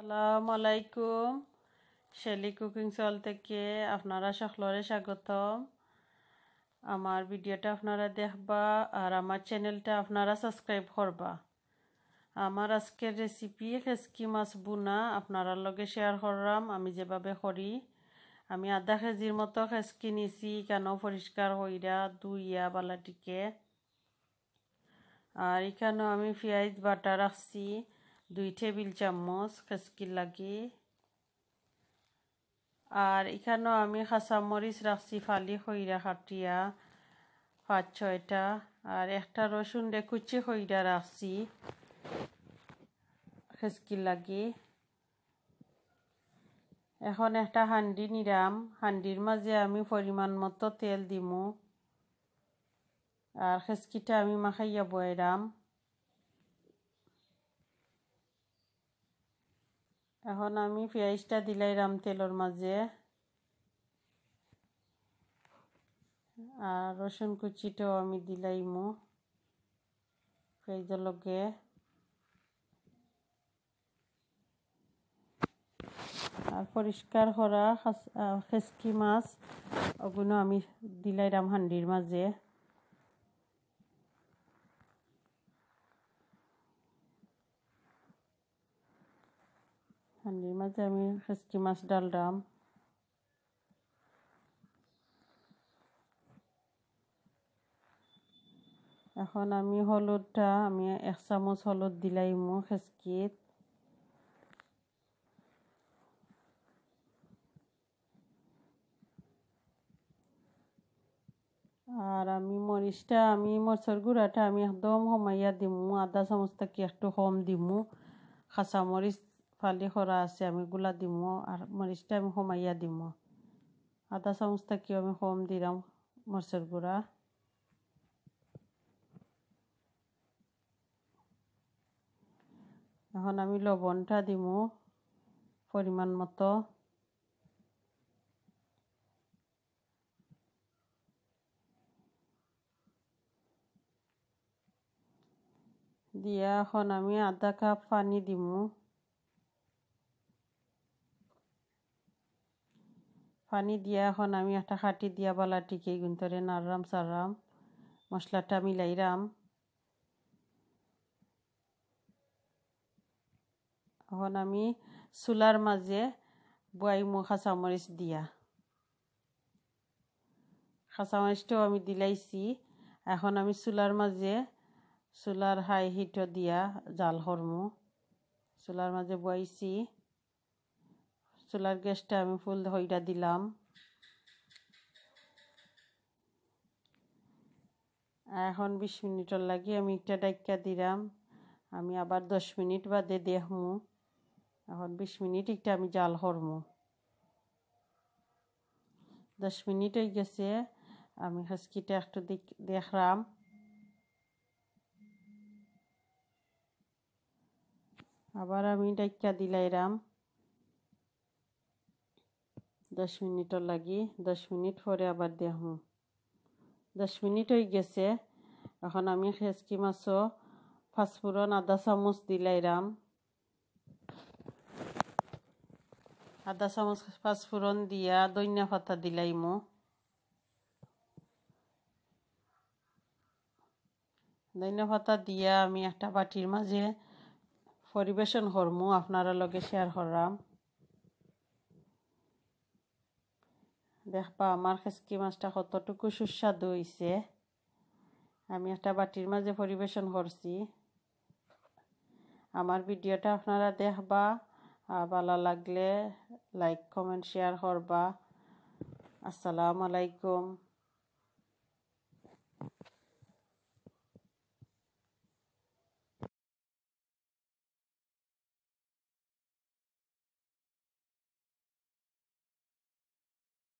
আসসালামু আলাইকুম Shelley cooking চল থেকে আপনারা সকলরে স্বাগতম আমার ভিডিওটা আপনারা দেখবা আর আমার চ্যানেলটা আপনারা সাবস্ক্রাইব করবা আমার আজকের রেসিপি খেসকি মাছ বুনা আপনারা লগে শেয়ার করলাম আমি যেভাবে করি আমি আধা কেজির মতো খেসকি নিছি কেন পরিষ্কার হইরা দুইয়া বালাটিকে আর এখানেও আমি পেঁয়াজ বাটা রাখছি দুই টেবিল চামচ খেসকি লাগে আর এখানেও আমি মরিচ রাখছি ফালি খইরা হাটিয়া পাঁচ ছয়টা আর একটা রসুন রে কুচি খইরা রাখছি খেসকি লাগে এখন একটা হান্ডি নিরাম হান্ডির মাঝে আমি পরিমাণ মতো তেল দিমু আর খেসকিটা আমি মাখাইয়া বয়রাম এখন আমি পেঁয়াজটা দিলাইলাম তেলের মাঝে আর রসুন কুচিটাও আমি দিলাইমু পেঁয়াজের লগে আর পরিষ্কার করা খেসকি মাছ ওগুলো আমি দিলাইলাম হান্ডির মাঝে হান্ডির মাঝে আমি হেঁচকি মাছ ডাললাম এখন আমি হলুদটা আমি এক চামচ হলুদ দিলাই মো খেচকিত আর আমি মরিচটা আমি মরিচের গুঁড়াটা আমি একদম সময়া দিমু আদা চামচ থাকি একটু কম দিমু কাঁচা মরিচ ফালি খরা আছে আমি গুলা দিমো আর মরিচটা আমি সোমাইয়া দিমো আদা চামচ থাকিও আমি কম দিলাম মরিচের গুঁড়া এখন আমি লবণটা দিমো পরিমাণ মতো দিয়া এখন আমি আধা কাপ পানি দিমু পানী দিয়া এখন আমি এটা খাটি দিয়া বালা বালাটিকে গুণ্টৰে নাৰাম চাৰাম মছলাটা মিলাই ৰাম এখন আমি চোলাৰ মাজে বোৱাই মই খাচামৰিচ দিয়া খাচামৰিচটো আমি দিলাইছি এখন আমি চোলাৰ মাজে চোলাৰ হাই সিটো দিয়া জালসৰ মোৰ চোলাৰ মাজে বোৱাইছি চুলার গ্যাসটা আমি ফুল হইটা দিলাম এখন বিশ মিনিটের লাগে আমি একটা ডাইকা দিলাম আমি আবার দশ মিনিট বাদে দেখমু এখন বিশ মিনিট একটা আমি জাল হরমু দশ মিনিট হয়ে গেছে আমি হাসকিটা একটু দেখলাম আবার আমি ডাইকা দিলাইরাম দশ মিনিটও লাগি দশ মিনিট পরে আবার দেখুন দশ মিনিট হয়ে গেছে এখন আমি খেসকি মাছও ফাঁসফুরন আদা চামচ দিলাইরাম আদা চামচ পাঁচফোড়ন দিয়া দৈন্য পাতা দিলাই মো দৈন্য পাতা দিয়া আমি একটা বাটির মাঝে পরিবেশন করমু আপনারা লগে শেয়ার করাম দেখবা আমার খেসকি মাছটা কতটুকু সুস্বাদু হইছে আমি একটা বাটির মাঝে পরিবেশন করছি আমার ভিডিওটা আপনারা দেখবা আর ভালো লাগলে লাইক কমেন্ট শেয়ার করবা আসসালামু আলাইকুম